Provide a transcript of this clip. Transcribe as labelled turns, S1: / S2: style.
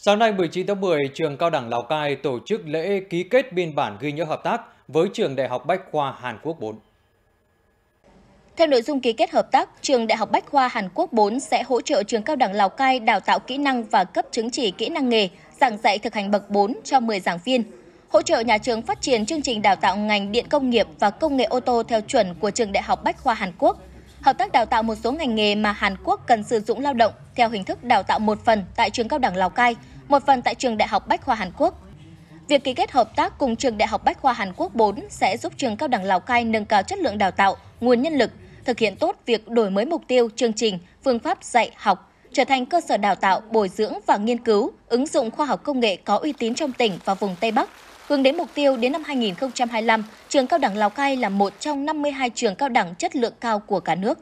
S1: Sáng nay 19 tháng 10, trường Cao đẳng Lào Cai tổ chức lễ ký kết biên bản ghi nhớ hợp tác với trường Đại học Bách khoa Hàn Quốc 4.
S2: Theo nội dung ký kết hợp tác, trường Đại học Bách khoa Hàn Quốc 4 sẽ hỗ trợ trường Cao đẳng Lào Cai đào tạo kỹ năng và cấp chứng chỉ kỹ năng nghề, giảng dạy thực hành bậc 4 cho 10 giảng viên. Hỗ trợ nhà trường phát triển chương trình đào tạo ngành điện công nghiệp và công nghệ ô tô theo chuẩn của trường Đại học Bách khoa Hàn Quốc – hợp tác đào tạo một số ngành nghề mà Hàn Quốc cần sử dụng lao động theo hình thức đào tạo một phần tại trường cao đẳng Lào Cai, một phần tại trường Đại học Bách khoa Hàn Quốc. Việc ký kết hợp tác cùng trường Đại học Bách khoa Hàn Quốc 4 sẽ giúp trường cao đẳng Lào Cai nâng cao chất lượng đào tạo, nguồn nhân lực, thực hiện tốt việc đổi mới mục tiêu, chương trình, phương pháp dạy học, trở thành cơ sở đào tạo, bồi dưỡng và nghiên cứu, ứng dụng khoa học công nghệ có uy tín trong tỉnh và vùng Tây Bắc, Hướng đến mục tiêu đến năm 2025, trường cao đẳng Lào Cai là một trong 52 trường cao đẳng chất lượng cao của cả nước.